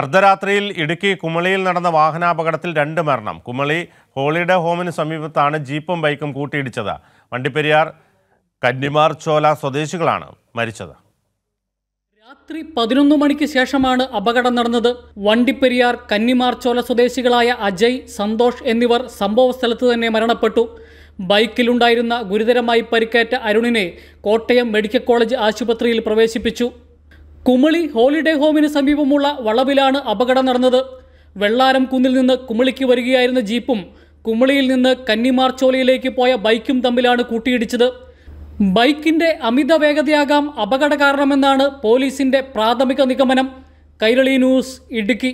അർദ്ധരാത്രിയിൽ ഇടുക്കി കുമളിയിൽ നടന്ന വാഹനാപകടത്തിൽ രണ്ട് മരണം കുമളി ഹോളിഡേ ഹോമിന് സമീപത്താണ് ജീപ്പും ബൈക്കും കൂട്ടിയിടിച്ചത് വണ്ടിപ്പെരിയാർ കന്നിമാർ ചോല സ്വദേശികളാണ് മരിച്ചത് രാത്രി പതിനൊന്ന് മണിക്ക് ശേഷമാണ് അപകടം നടന്നത് വണ്ടിപ്പെരിയാർ കന്നിമാർ ചോല സ്വദേശികളായ അജയ് സന്തോഷ് എന്നിവർ സംഭവസ്ഥലത്ത് തന്നെ മരണപ്പെട്ടു ബൈക്കിലുണ്ടായിരുന്ന ഗുരുതരമായി പരിക്കേറ്റ അരുണിനെ കോട്ടയം മെഡിക്കൽ കോളേജ് ആശുപത്രിയിൽ പ്രവേശിപ്പിച്ചു കുമളി ഹോളിഡേ ഹോമിന് സമീപമുള്ള വളവിലാണ് അപകടം നടന്നത് വെള്ളാരം കുന്നിൽ നിന്ന് കുമളിക്ക് വരികയായിരുന്ന ജീപ്പും കുമളിയിൽ നിന്ന് കന്നിമാർച്ചോലയിലേക്ക് പോയ ബൈക്കും തമ്മിലാണ് കൂട്ടിയിടിച്ചത് ബൈക്കിന്റെ അമിത വേഗതയാകാം അപകട കാരണമെന്നാണ് പോലീസിന്റെ പ്രാഥമിക നിഗമനം കൈരളി ന്യൂസ് ഇടുക്കി